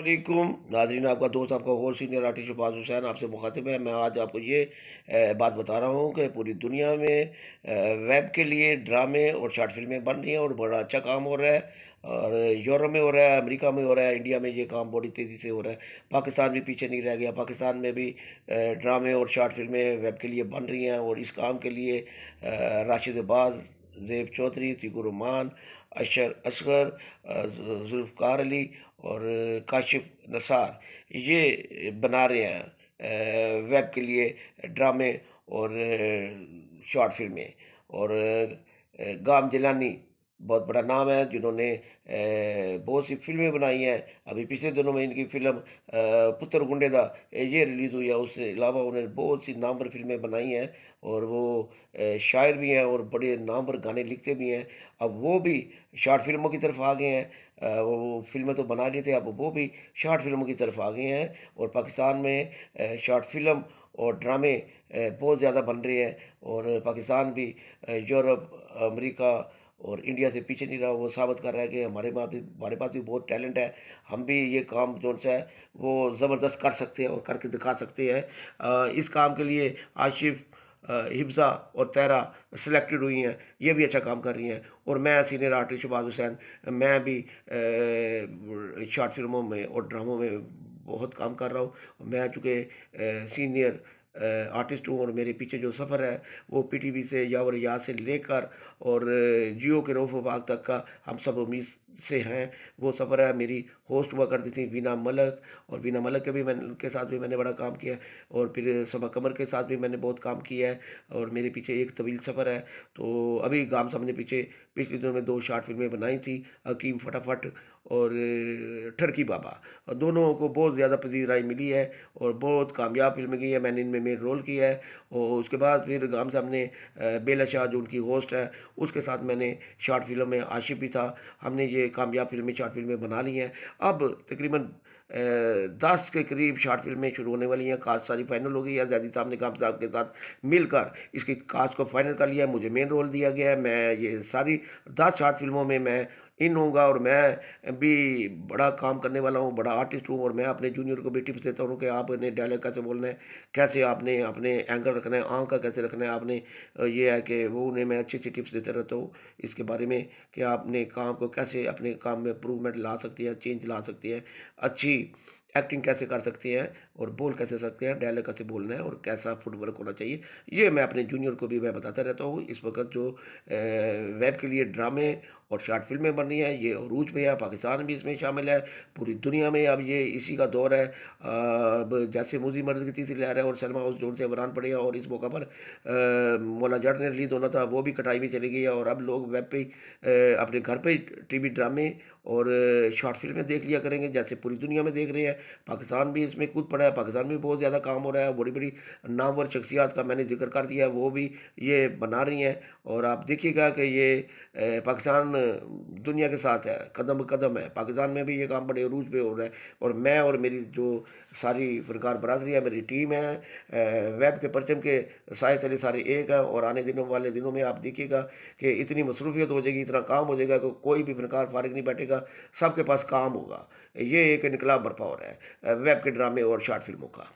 अलकुम नाजरीन आपका दोस्त आपका और सीनियर आर्टिस्ट शफाज हुसैन आपसे मुखातिब है मैं आज आपको ये बात बता रहा हूँ कि पूरी दुनिया में वेब के लिए ड्रामे और शार्ट फिल्में बन रही हैं और बड़ा अच्छा काम हो रहा है और यूरोप में हो रहा है अमेरिका में हो रहा है इंडिया में ये काम बड़ी तेज़ी से हो रहा है पाकिस्तान भी पीछे नहीं रह गया पाकिस्तान में भी ड्रामे और शार्ट फिल्में वेब के लिए बन रही हैं और इस काम के लिए राशिद बाज़ जेब चौधरी तिगुरमान अशर असगर जुल्फ़ार अली और काशिफ नसार ये बना रहे हैं वेब के लिए ड्रामे और शॉर्ट फिल्में और गाम जलानी बहुत बड़ा नाम है जिन्होंने बहुत सी फिल्में बनाई हैं अभी पिछले दिनों में इनकी फिल्म पुत्र गुंडे दा ये रिलीज़ हुई है उसके अलावा उन्होंने बहुत सी नाम पर फिल्में बनाई हैं और वो शायर भी हैं और बड़े नाम पर गाने लिखते भी हैं अब वो भी शार्ट फिल्मों की तरफ आ गए हैं वो फिल्में तो बना लिए थे अब वो भी शार्ट फिल्मों की तरफ आ गए हैं और पाकिस्तान में शार्ट फिल्म और ड्रामे बहुत ज़्यादा बन रहे हैं और पाकिस्तान भी यूरोप अमेरिका और इंडिया से पीछे नहीं रहा वो साबित कर रहा है कि हमारे पास भी हमारे पास भी बहुत टैलेंट है हम भी ये काम जो सा है वो ज़बरदस्त कर सकते हैं और करके दिखा सकते हैं इस काम के लिए आशिफ हिफ्ज़ा और तैरा सिलेक्टेड हुई हैं ये भी अच्छा काम कर रही हैं और मैं सीनियर आर्टिस्ट शबाज हुसैन मैं भी शॉर्ट फिल्मों में और ड्रामों में बहुत काम कर रहा हूँ मैं चूँकि सीनियर आर्टिस्ट हूँ और मेरे पीछे जो सफ़र है वो पीटीवी से या और यहाँ से लेकर और जियो के रोफ बाग तक का हम सब उम्मीद से हैं वो सफ़र है मेरी होस्ट हुआ करती थी वीना मलक और वीना मलक के भी मैंने उनके साथ भी मैंने बड़ा काम किया और फिर सबा कमर के साथ भी मैंने बहुत काम किया है और मेरे पीछे एक तवील सफ़र है तो अभी गाम साहब ने पीछे पिछले दिनों में दो शार्ट फिल्में बनाई थी हकीम फटाफट और ठरकी बाबा और दोनों को बहुत ज़्यादा पसीद राय मिली है और बहुत कामयाब फिल्में की है मैंने इनमें मेन रोल किया है और उसके बाद फिर गाम साहब ने बेला शाह जो उनकी होस्ट है उसके साथ मैंने शार्ट फिल्म में आशिफ भी था हमने ये ये कामयाब फिल्में शार्ट फिल्में बना ली हैं अब तकरीबन दस के करीब शार्ट फिल्में शुरू होने वाली हैं कास्ट सारी फाइनल हो गई है जैदी साहब ने काम साहब के साथ मिलकर इसकी कास्ट को फाइनल कर लिया है मुझे मेन रोल दिया गया है मैं ये सारी दस शार्ट फिल्मों में मैं इन होगा और मैं भी बड़ा काम करने वाला हूँ बड़ा आर्टिस्ट हूँ और मैं अपने जूनियर को भी टिप्स देता हूँ कि आपने डायलॉग कैसे बोलना है कैसे आपने अपने एंगल रखना है आँख का कैसे रखना है आपने ये है कि वो उन्हें मैं अच्छी अच्छी टिप्स देता रहता हूँ इसके बारे में कि आपने काम को कैसे अपने काम में इम्प्रूवमेंट ला सकती हैं चेंज ला सकती हैं अच्छी एक्टिंग कैसे कर सकते हैं और बोल कैसे सकते हैं डायलॉग कैसे बोलना है और कैसा फुटवर्क होना चाहिए ये मैं अपने जूनियर को भी मैं बताता रहता हूँ इस वक्त जो वेब के लिए ड्रामे और शार्ट फिल्में बन रही हैं ये अरूज में है पाकिस्तान भी इसमें शामिल है पूरी दुनिया में अब ये इसी का दौर है अब जैसे मोदी मर्द की तीसरी लहर है और सलमा उस जोन से इमरान पड़े हैं और इस मौका पर मौला जट ने रिलीज होना था वो भी कटाई में चली गई है और अब लोग वेब पे अपने घर पर वी ड्रामे और शॉर्ट फिल्में देख लिया करेंगे जैसे पूरी दुनिया में देख रहे हैं पाकिस्तान भी इसमें कूद पड़ा है पाकिस्तान भी बहुत ज़्यादा काम हो रहा है बड़ी बड़ी नामवर शख्सियात का मैंने जिक्र कर दिया है वो भी ये बना रही हैं और आप देखिएगा कि ये पाकिस्तान दुनिया के साथ है कदम कदम है पाकिस्तान में भी ये काम बड़े अरूज पे हो रहा है और मैं और मेरी जो सारी फनकार बरदरी है मेरी टीम है वेब के परचम के साय तले सारे एक हैं और आने दिनों वाले दिनों में आप देखिएगा कि इतनी मसरूफियत हो जाएगी इतना काम हो जाएगा कि कोई भी फनकार फारग नहीं बैठेगा सबके पास काम होगा ये एक इनकलाब बरपा हो रहा है वेब के ड्रामे और शॉर्ट फिल्मों का